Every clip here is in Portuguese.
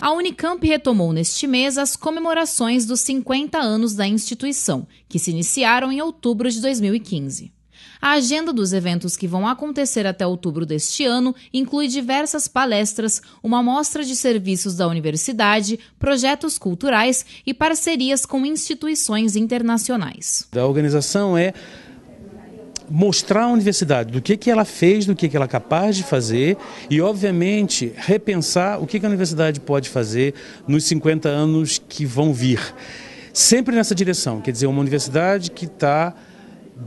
A Unicamp retomou neste mês as comemorações dos 50 anos da instituição, que se iniciaram em outubro de 2015. A agenda dos eventos que vão acontecer até outubro deste ano inclui diversas palestras, uma mostra de serviços da universidade, projetos culturais e parcerias com instituições internacionais. A organização é mostrar à universidade do que, que ela fez, do que, que ela é capaz de fazer e, obviamente, repensar o que, que a universidade pode fazer nos 50 anos que vão vir. Sempre nessa direção, quer dizer, uma universidade que está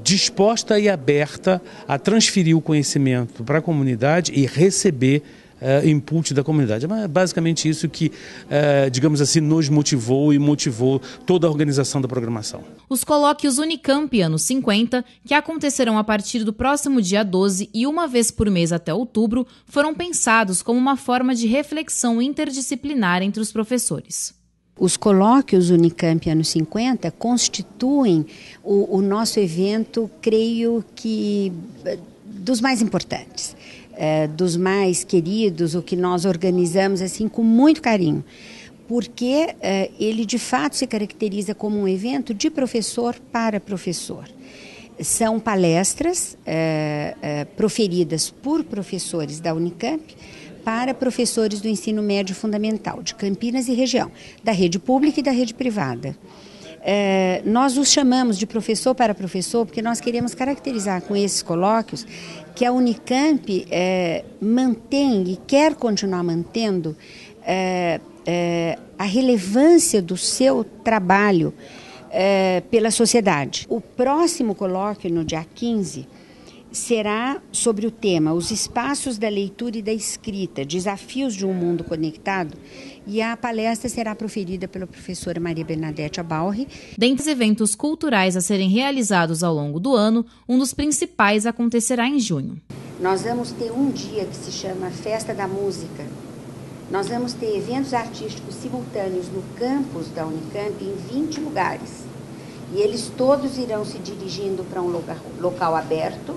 disposta e aberta a transferir o conhecimento para a comunidade e receber uh, input da comunidade. Mas é basicamente isso que, uh, digamos assim, nos motivou e motivou toda a organização da programação. Os colóquios Unicamp Anos 50, que acontecerão a partir do próximo dia 12 e uma vez por mês até outubro, foram pensados como uma forma de reflexão interdisciplinar entre os professores. Os colóquios Unicamp anos 50 constituem o, o nosso evento, creio que eh, dos mais importantes é, dos mais queridos, o que nós organizamos assim com muito carinho, porque é, ele de fato se caracteriza como um evento de professor para professor. São palestras é, é proferidas por professores da Unicamp para professores do ensino médio fundamental de Campinas e região, da rede pública e da rede privada. É, nós os chamamos de professor para professor porque nós queremos caracterizar com esses colóquios que a Unicamp é, mantém e quer continuar mantendo é, é a relevância do seu trabalho é, pela sociedade. O próximo colóquio, no dia 15, será sobre o tema Os Espaços da Leitura e da Escrita, Desafios de um Mundo Conectado, e a palestra será proferida pela professora Maria Bernadette Abalri. Dentre os eventos culturais a serem realizados ao longo do ano, um dos principais acontecerá em junho. Nós vamos ter um dia que se chama Festa da Música. Nós vamos ter eventos artísticos simultâneos no campus da Unicamp em 20 lugares. E eles todos irão se dirigindo para um local, local aberto,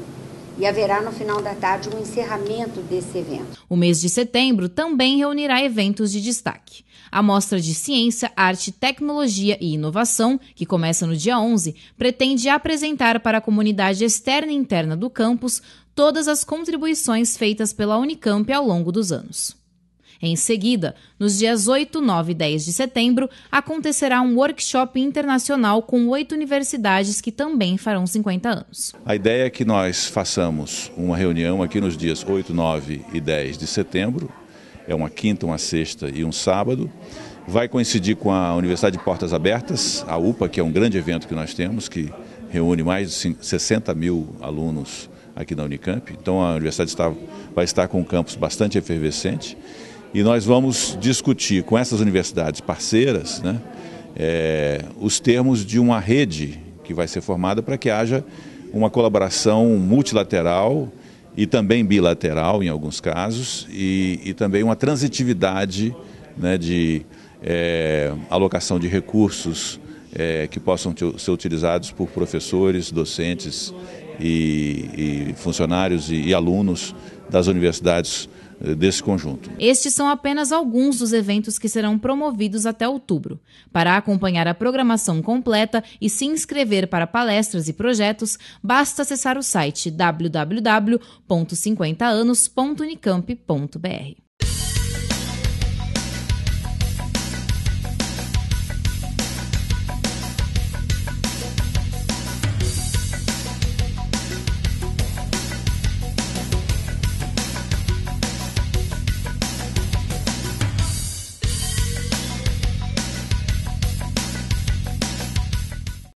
e haverá no final da tarde um encerramento desse evento. O mês de setembro também reunirá eventos de destaque. A Mostra de Ciência, Arte, Tecnologia e Inovação, que começa no dia 11, pretende apresentar para a comunidade externa e interna do campus todas as contribuições feitas pela Unicamp ao longo dos anos. Em seguida, nos dias 8, 9 e 10 de setembro, acontecerá um workshop internacional com oito universidades que também farão 50 anos. A ideia é que nós façamos uma reunião aqui nos dias 8, 9 e 10 de setembro. É uma quinta, uma sexta e um sábado. Vai coincidir com a Universidade de Portas Abertas, a UPA, que é um grande evento que nós temos, que reúne mais de 60 mil alunos aqui na Unicamp. Então a universidade está, vai estar com um campus bastante efervescente. E nós vamos discutir com essas universidades parceiras né, é, os termos de uma rede que vai ser formada para que haja uma colaboração multilateral e também bilateral, em alguns casos, e, e também uma transitividade né, de é, alocação de recursos é, que possam ser utilizados por professores, docentes e, e funcionários e, e alunos das universidades eh, desse conjunto. Estes são apenas alguns dos eventos que serão promovidos até outubro. Para acompanhar a programação completa e se inscrever para palestras e projetos, basta acessar o site www.50anos.unicamp.br.